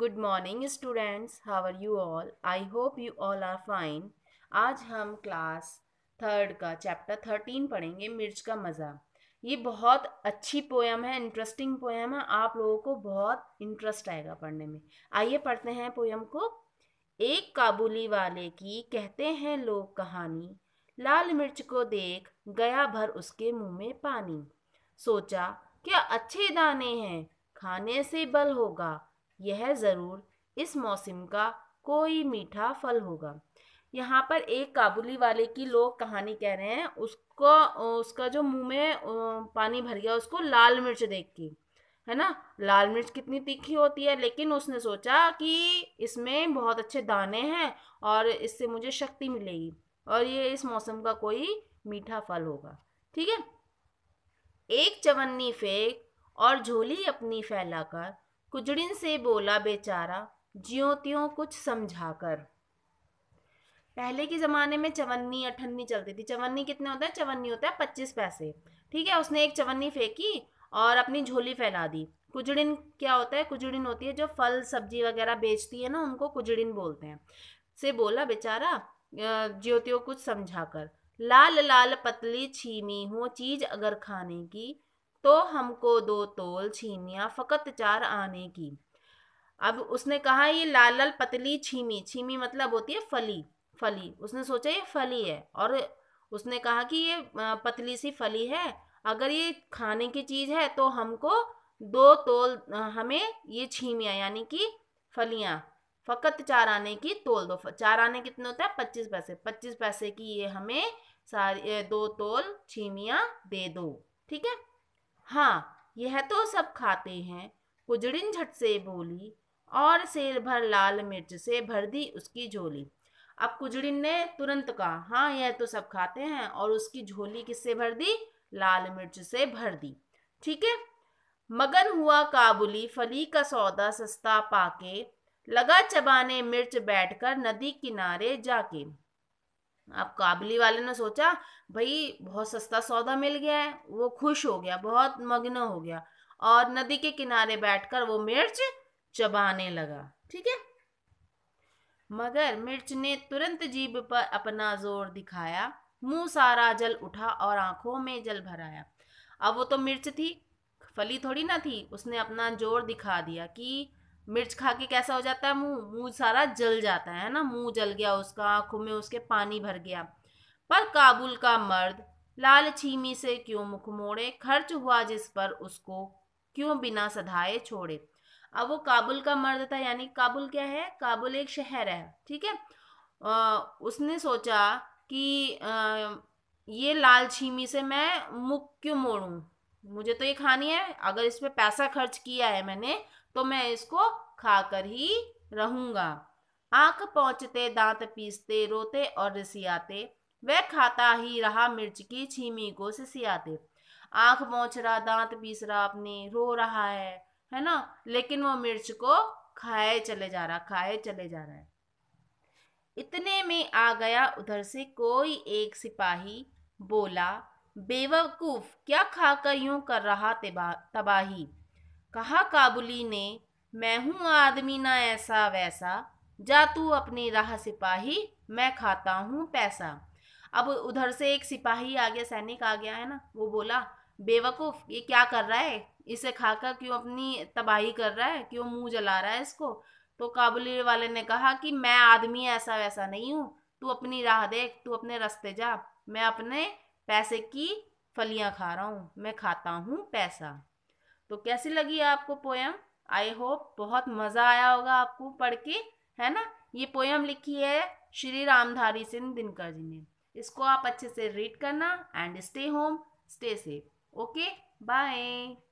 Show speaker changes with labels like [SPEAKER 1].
[SPEAKER 1] good morning students how are you all I hope you all are fine आज हम class third का chapter thirteen पढ़ेंगे मिर्च का मज़ा ये बहुत अच्छी पोयम है इंटरेस्टिंग पोयम है आप लोगों को बहुत इंटरेस्ट आएगा पढ़ने में आइए पढ़ते हैं पोयम को एक काबुली वाले की कहते हैं लोग कहानी लाल मिर्च को देख गया भर उसके मुंह में पानी सोचा क्या अच्छे दाने हैं खाने से बल होगा यह ज़रूर इस मौसम का कोई मीठा फल होगा यहाँ पर एक काबुली वाले की लोग कहानी कह रहे हैं उसको उसका जो मुंह में पानी भर गया उसको लाल मिर्च देख के है ना लाल मिर्च कितनी तीखी होती है लेकिन उसने सोचा कि इसमें बहुत अच्छे दाने हैं और इससे मुझे शक्ति मिलेगी और ये इस मौसम का कोई मीठा फल होगा ठीक है एक चवन्नी फेंक और झोली अपनी फैलाकर कुजड़िन से बोला बेचारा ज्यो त्यों कुछ समझा कर पहले के ज़माने में चवन्नी अठन्नी चलती थी चवन्नी कितने होता है चवन्नी होता है पच्चीस पैसे ठीक है उसने एक चवन्नी फेंकी और अपनी झोली फैला दी कुजड़िन क्या होता है कुजड़िन होती है जो फल सब्जी वगैरह बेचती है ना उनको कुजड़िन बोलते हैं से बोला बेचारा ज्योतियों कुछ समझा कर लाल लाल पतली छीमी हो चीज अगर खाने की तो हमको दो तोल छीमियाँ फ़कत चार आने की अब उसने कहा ये लाल लाल पतली छीमी छीमी मतलब होती है फली फली उसने सोचा ये फली है और उसने कहा कि ये पतली सी फली है अगर ये खाने की चीज़ है तो हमको दो तोल हमें ये छीमियाँ यानी कि फलियाँ फ़कत चार आने की तोल दो चार आने कितने होता है पच्चीस पैसे पच्चीस पैसे की ये हमें सारी दो तोल छीमिया दे दो ठीक है हाँ यह तो सब खाते हैं कुजड़िन झट से बोली और शेर भर लाल मिर्च से भर दी उसकी झोली अब कुजड़िन ने तुरंत कहा हाँ यह तो सब खाते हैं और उसकी झोली किससे भर दी लाल मिर्च से भर दी ठीक है मगन हुआ काबुली फली का सौदा सस्ता पाके लगा चबाने मिर्च बैठकर नदी किनारे जाके अब काबली वाले ने सोचा भाई बहुत सस्ता सौदा मिल गया है वो खुश हो गया बहुत मग्न हो गया और नदी के किनारे बैठकर वो मिर्च चबाने लगा ठीक है मगर मिर्च ने तुरंत जीभ पर अपना जोर दिखाया मुंह सारा जल उठा और आंखों में जल भराया अब वो तो मिर्च थी फली थोड़ी ना थी उसने अपना जोर दिखा दिया कि मिर्च खा के कैसा हो जाता है मुंह मुंह सारा जल जाता है ना मुंह जल गया उसका आंखों में उसके पानी भर गया पर काबुल का मर्द लाल छीमी से क्यों मुख मोड़े खर्च हुआ जिस पर उसको क्यों बिना सधाए छोड़े अब वो काबुल का मर्द था यानी काबुल क्या है काबुल एक शहर है ठीक है उसने सोचा कि आ, ये लाल छीमी से मैं मुख क्यों मोड़ू मुझे तो ये खानी है अगर इसमें पैसा खर्च किया है मैंने तो मैं इसको खा कर ही रहूँगा आंख पहुँचते दांत पीसते रोते और रसियाते वह खाता ही रहा मिर्च की छीमी को सियाते आंख पहुँच रहा दांत पीस रहा अपने रो रहा है है ना लेकिन वो मिर्च को खाए चले जा रहा खाए चले जा रहा है इतने में आ गया उधर से कोई एक सिपाही बोला बेवकूफ़ क्या खाकर यूं कर रहा तबाही कहा काबुली ने मैं हूँ आदमी ना ऐसा वैसा जा तू अपनी राह सिपाही मैं खाता हूँ पैसा अब उधर से एक सिपाही आ गया सैनिक आ गया है ना वो बोला बेवकूफ़ ये क्या कर रहा है इसे खाकर क्यों अपनी तबाही कर रहा है क्यों मुंह जला रहा है इसको तो काबुली वाले ने कहा कि मैं आदमी ऐसा वैसा नहीं हूँ तू अपनी राह देख तू अपने रास्ते जा मैं अपने पैसे की फलियां खा रहा हूँ मैं खाता हूँ पैसा तो कैसी लगी आपको पोयम आई होप बहुत मज़ा आया होगा आपको पढ़ के है ना ये पोयम लिखी है श्री रामधारी सिंह दिनकर जी ने इसको आप अच्छे से रीड करना and stay home stay safe okay bye